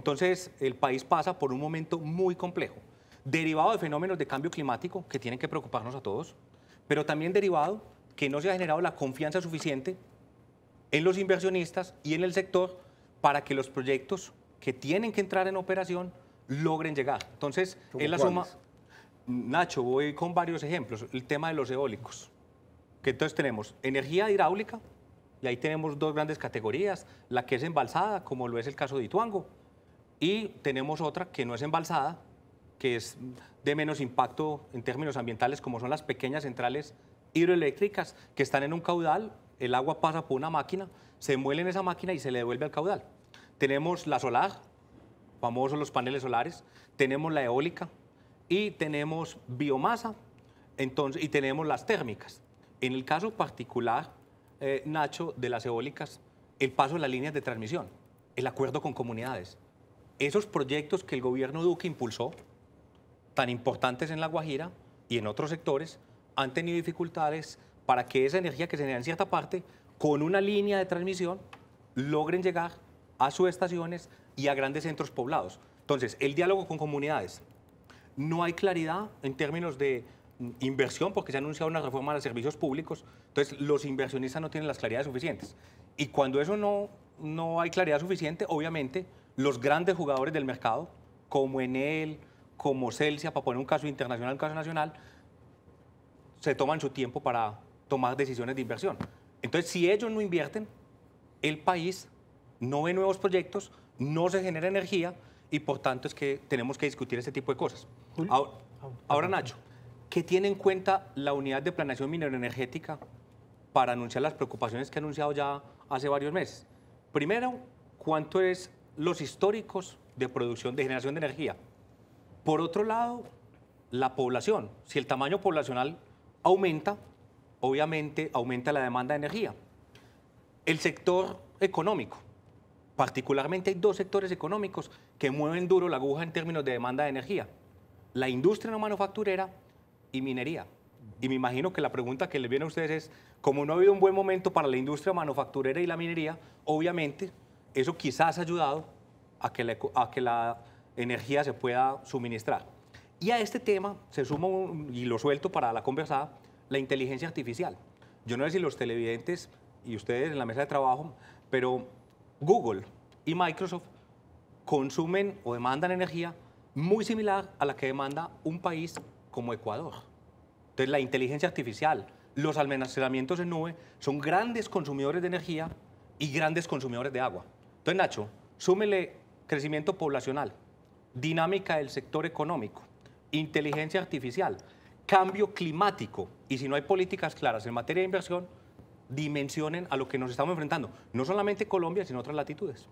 Entonces, el país pasa por un momento muy complejo, derivado de fenómenos de cambio climático que tienen que preocuparnos a todos, pero también derivado que no se ha generado la confianza suficiente en los inversionistas y en el sector para que los proyectos que tienen que entrar en operación logren llegar. Entonces, en la suma... Nacho, voy con varios ejemplos. El tema de los eólicos, que entonces tenemos energía hidráulica, y ahí tenemos dos grandes categorías, la que es embalsada, como lo es el caso de Ituango, y tenemos otra que no es embalsada, que es de menos impacto en términos ambientales, como son las pequeñas centrales hidroeléctricas que están en un caudal, el agua pasa por una máquina, se muele en esa máquina y se le devuelve al caudal. Tenemos la solar, famosos los paneles solares, tenemos la eólica y tenemos biomasa entonces, y tenemos las térmicas. En el caso particular, eh, Nacho, de las eólicas, el paso de las líneas de transmisión, el acuerdo con comunidades esos proyectos que el gobierno Duque impulsó, tan importantes en La Guajira y en otros sectores, han tenido dificultades para que esa energía que se genera en cierta parte, con una línea de transmisión, logren llegar a sus estaciones y a grandes centros poblados. Entonces, el diálogo con comunidades. No hay claridad en términos de inversión porque se ha anunciado una reforma de los servicios públicos. Entonces, los inversionistas no tienen las claridades suficientes. Y cuando eso no, no hay claridad suficiente, obviamente, los grandes jugadores del mercado, como Enel, como Celsius, para poner un caso internacional, un caso nacional, se toman su tiempo para tomar decisiones de inversión. Entonces, si ellos no invierten, el país no ve nuevos proyectos, no se genera energía y por tanto es que tenemos que discutir ese tipo de cosas. Ahora, ah, ahora Nacho, ¿qué tiene en cuenta la unidad de planeación mineroenergética para anunciar las preocupaciones que ha anunciado ya hace varios meses? Primero, ¿cuánto es los históricos de producción de generación de energía. Por otro lado, la población. Si el tamaño poblacional aumenta, obviamente aumenta la demanda de energía. El sector económico. Particularmente hay dos sectores económicos que mueven duro la aguja en términos de demanda de energía. La industria no manufacturera y minería. Y me imagino que la pregunta que les viene a ustedes es, como no ha habido un buen momento para la industria manufacturera y la minería, obviamente eso quizás ha ayudado a que, la, energía se pueda suministrar. Y a este tema se suma, y lo suelto para la conversada, la inteligencia artificial. Yo no sé si los televidentes y ustedes en la mesa de trabajo, pero Google y Microsoft consumen o demandan energía muy similar a la que demanda un país como Ecuador. Entonces, la inteligencia artificial, los almacenamientos en nube son grandes consumidores de energía y grandes consumidores de agua. Entonces, Nacho, súmele crecimiento poblacional, dinámica del sector económico, inteligencia artificial, cambio climático, y si no hay políticas claras en materia de inversión, dimensionen a lo que nos estamos enfrentando, no solamente Colombia, sino otras latitudes.